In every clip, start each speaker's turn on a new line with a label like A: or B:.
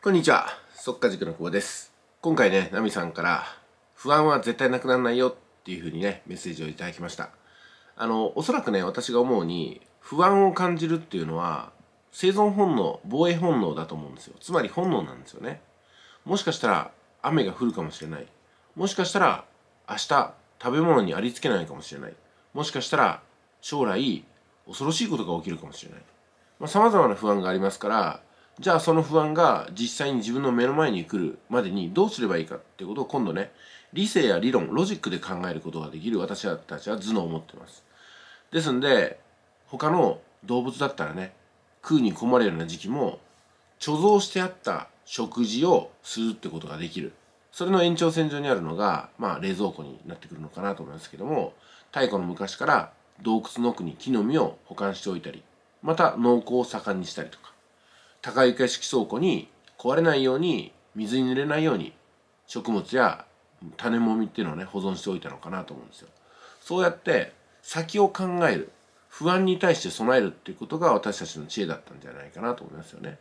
A: こんにちは。即稼塾の久保です。今回ね、ナミさんから不安は絶対なくならないよっていうふうにね、メッセージをいただきました。あの、おそらくね、私が思うに不安を感じるっていうのは生存本能、防衛本能だと思うんですよ。つまり本能なんですよね。もしかしたら雨が降るかもしれない。もしかしたら明日食べ物にありつけないかもしれない。もしかしたら将来恐ろしいことが起きるかもしれない。まあ、様々な不安がありますから、じゃあその不安が実際に自分の目の前に来るまでにどうすればいいかっていうことを今度ね理性や理論ロジックで考えることができる私たちは頭脳を持ってますですんで他の動物だったらね食うに困るような時期も貯蔵してあった食事をするってことができるそれの延長線上にあるのが、まあ、冷蔵庫になってくるのかなと思いますけども太古の昔から洞窟の奥に木の実を保管しておいたりまた農耕を盛んにしたりとか高床式倉庫に壊れないように水に濡れないように食物や種もみっていうのをね保存しておいたのかなと思うんですよ。そうやって先を考える不安に対して備えるっていうことが私たちの知恵だったんじゃないかなと思いますよね。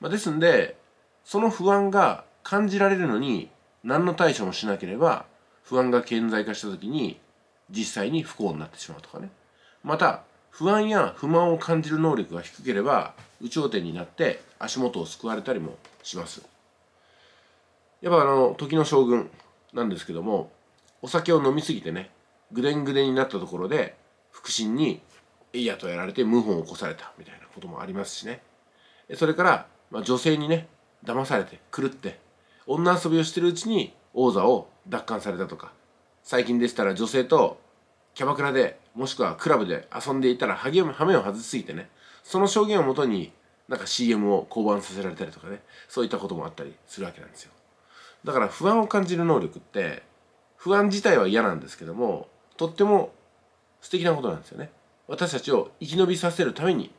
A: まあ、ですんでその不安が感じられるのに何の対処もしなければ不安が顕在化した時に実際に不幸になってしまうとかねまた不安や不満を感じる能力が低ければ有頂天になって足元をすくわれたりもしますやっぱあの時の将軍なんですけどもお酒を飲みすぎてねぐでんぐでんになったところで腹心にえいやとやられて謀反を起こされたみたいなこともありますしねそれから、まあ、女性にね騙されて狂って女遊びをしてるうちに王座を奪還されたとか最近でしたら女性とキャバクラでもしくはクラブで遊んでいたらハゲハメを外しすぎてねその証言をもとになんか CM を降板させられたりとかねそういったこともあったりするわけなんですよだから不安を感じる能力って不安自体は嫌なんですけどもとっても素敵なことなんですよね私たちを生き延びさせるために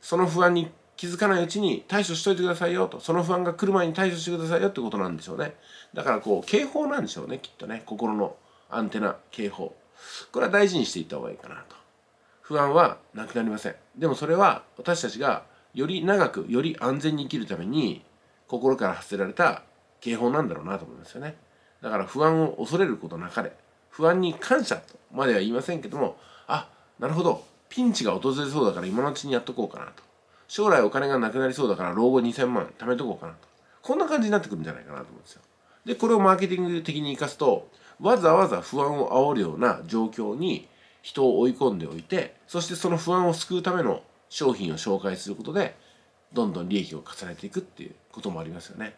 A: その不安に気づかないうちに対処しといてくださいよとその不安が来る前に対処してくださいよってことなんでしょうねだからこう警報なんでしょうねきっとね心のアンテナ警報これは大事にしていった方がいいかなと不安はなくなりませんでもそれは私たちがより長くより安全に生きるために心から発せられた警報なんだろうなと思いますよねだから不安を恐れることなかれ不安に感謝とまでは言いませんけどもあなるほどピンチが訪れそうだから今のうちにやっとこうかなと将来お金がなくなりそうだから老後2000万貯めとこうかなとこんな感じになってくるんじゃないかなと思うんですよでこれをマーケティング的に生かすとわざわざ不安を煽るような状況に人を追い込んでおいてそしてその不安を救うための商品を紹介することでどんどん利益を重ねていくっていうこともありますよね。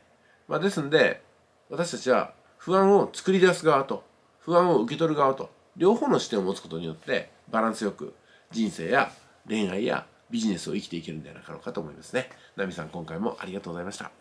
A: まあ、ですんで私たちは不安を作り出す側と不安を受け取る側と両方の視点を持つことによってバランスよく人生や恋愛やビジネスを生きていけるんではないかろうかと思いますね。ナミさん今回もありがとうございました。